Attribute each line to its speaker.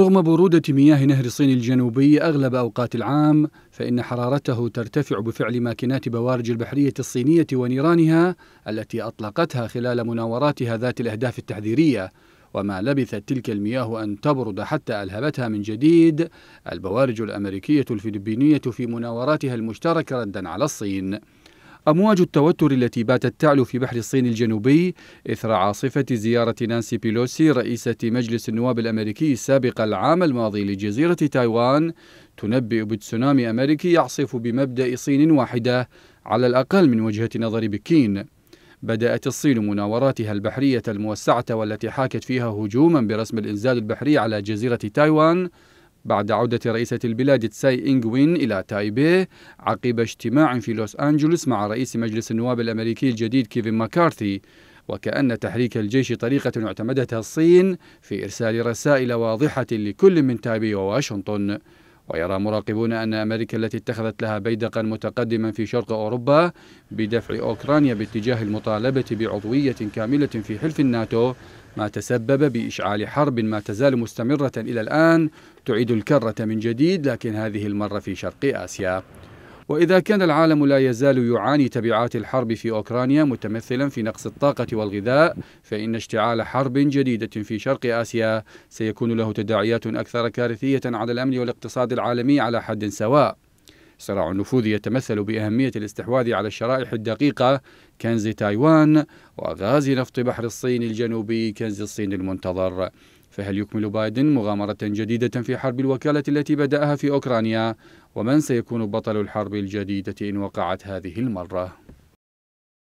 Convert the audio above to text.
Speaker 1: رغم برودة مياه نهر الصين الجنوبي أغلب أوقات العام فإن حرارته ترتفع بفعل ماكينات بوارج البحرية الصينية ونيرانها التي أطلقتها خلال مناوراتها ذات الأهداف التحذيرية وما لبثت تلك المياه أن تبرد حتى ألهبتها من جديد البوارج الأمريكية الفلبينية في مناوراتها المشتركة ردا على الصين أمواج التوتر التي باتت تعلو في بحر الصين الجنوبي إثر عاصفة زيارة نانسي بيلوسي رئيسة مجلس النواب الأمريكي السابق العام الماضي لجزيرة تايوان تنبئ بتسونامي أمريكي يعصف بمبدأ صين واحدة على الأقل من وجهة نظر بكين بدأت الصين مناوراتها البحرية الموسعة والتي حاكت فيها هجوما برسم الإنزال البحري على جزيرة تايوان بعد عودة رئيسة البلاد تساي إنغوين إلى تايبي عقب اجتماع في لوس أنجلوس مع رئيس مجلس النواب الأمريكي الجديد كيفن ماكارثي وكأن تحريك الجيش طريقة اعتمدتها الصين في إرسال رسائل واضحة لكل من تايبي وواشنطن ويرى مراقبون أن أمريكا التي اتخذت لها بيدقا متقدما في شرق أوروبا بدفع أوكرانيا باتجاه المطالبة بعضوية كاملة في حلف الناتو ما تسبب بإشعال حرب ما تزال مستمرة إلى الآن تعيد الكرة من جديد لكن هذه المرة في شرق آسيا وإذا كان العالم لا يزال يعاني تبعات الحرب في أوكرانيا متمثلا في نقص الطاقة والغذاء فإن اشتعال حرب جديدة في شرق آسيا سيكون له تداعيات أكثر كارثية على الأمن والاقتصاد العالمي على حد سواء صراع النفوذ يتمثل بأهمية الاستحواذ على الشرائح الدقيقة كنز تايوان وغاز نفط بحر الصين الجنوبي كنز الصين المنتظر فهل يكمل بايدن مغامرة جديدة في حرب الوكالة التي بدأها في أوكرانيا ومن سيكون بطل الحرب الجديدة إن وقعت هذه المرة؟